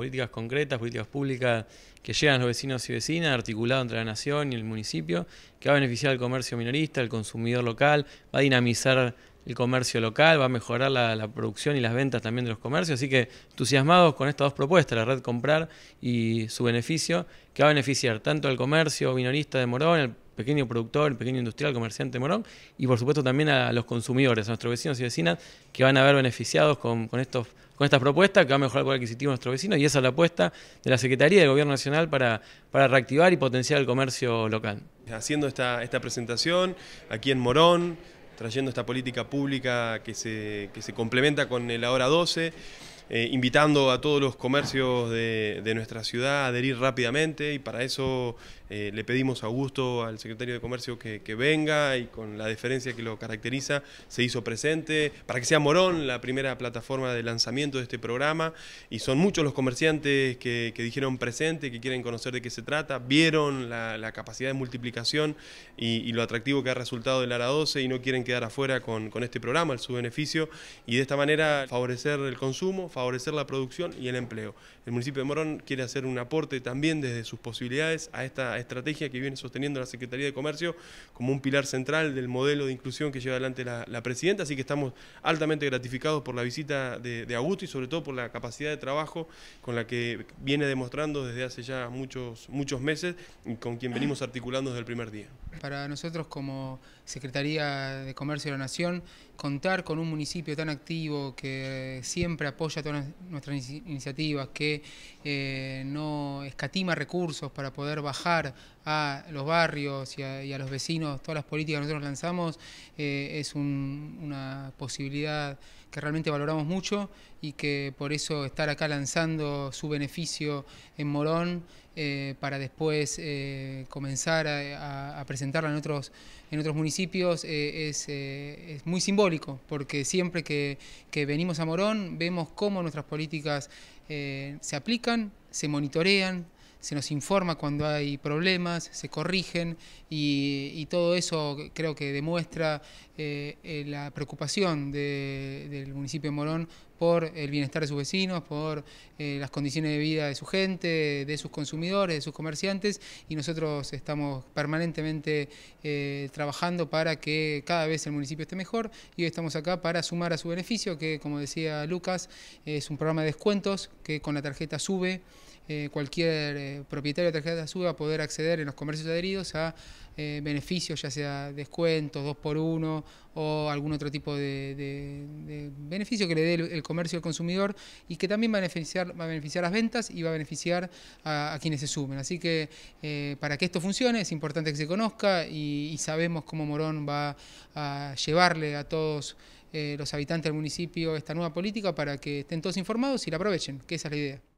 políticas concretas, políticas públicas que llegan a los vecinos y vecinas, articulado entre la nación y el municipio, que va a beneficiar al comercio minorista, al consumidor local, va a dinamizar el comercio local, va a mejorar la, producción y las ventas también de los comercios. Así que entusiasmados con estas dos propuestas, la red comprar y su beneficio, que va a beneficiar tanto al comercio minorista de Morón, al pequeño productor, el pequeño industrial, comerciante de Morón, y por supuesto también a los consumidores, a nuestros vecinos y vecinas, que van a ver beneficiados con, con estos con estas propuestas que va a mejorar el poder adquisitivo de nuestros vecinos y esa es la apuesta de la Secretaría del Gobierno Nacional para, para reactivar y potenciar el comercio local. Haciendo esta, esta presentación aquí en Morón, trayendo esta política pública que se, se complementa con el Ahora 12, eh, invitando a todos los comercios de, de, nuestra ciudad a adherir rápidamente y para eso eh, le pedimos a Augusto, al secretario de Comercio, que, venga y con la deferencia que lo caracteriza, se hizo presente para que sea Morón la primera plataforma de lanzamiento de este programa. Y son muchos los comerciantes que, dijeron presente, que quieren conocer de qué se trata, vieron la, capacidad de multiplicación y, lo atractivo que ha resultado el ARA 12 y no quieren quedar afuera con, este programa, el su beneficio, y de esta manera favorecer el consumo, favorecer la producción y el empleo. El municipio de Morón quiere hacer un aporte también desde sus posibilidades a esta estrategia que viene sosteniendo la Secretaría de Comercio como un pilar central del modelo de inclusión que lleva adelante la, presidenta, así que estamos altamente gratificados por la visita de, de, Augusto y sobre todo por la capacidad de trabajo con la que viene demostrando desde hace ya muchos, muchos meses y con quien venimos articulando desde el primer día. Para nosotros como Secretaría de Comercio de la Nación, contar con un municipio tan activo que siempre apoya todas nuestras iniciativas, que eh, no escatima recursos para poder bajar a los barrios y a, los vecinos todas las políticas que nosotros lanzamos eh, es una posibilidad que realmente valoramos mucho y que por eso estar acá lanzando su beneficio en Morón eh, para después eh, comenzar a, presentarla en otros, en otros municipios es, muy simbólico, porque siempre que, que, venimos a Morón vemos cómo nuestras políticas se aplican, se monitorean, se nos informa cuando hay problemas, se corrigen y, todo eso creo que demuestra eh, eh, la preocupación del municipio de Morón por el bienestar de sus vecinos, por eh, las condiciones de vida de su gente, de sus consumidores, de sus comerciantes y nosotros estamos permanentemente trabajando para que cada vez el municipio esté mejor y hoy estamos acá para sumar a su beneficio que como decía Lucas es un programa de descuentos que con la tarjeta sube cualquier eh, propietario de tarjeta azul va a poder acceder en los comercios adheridos a eh, beneficios, ya sea descuentos, dos por uno o algún otro tipo de, beneficio que le dé el, comercio al consumidor y que también va a beneficiar, va a beneficiar las ventas y va a beneficiar a, quienes se sumen. Así que eh, para que esto funcione es importante que se conozca y, sabemos cómo Morón va a llevarle a todos. los habitantes del municipio esta nueva política para que estén todos informados y la aprovechen, que esa es la idea.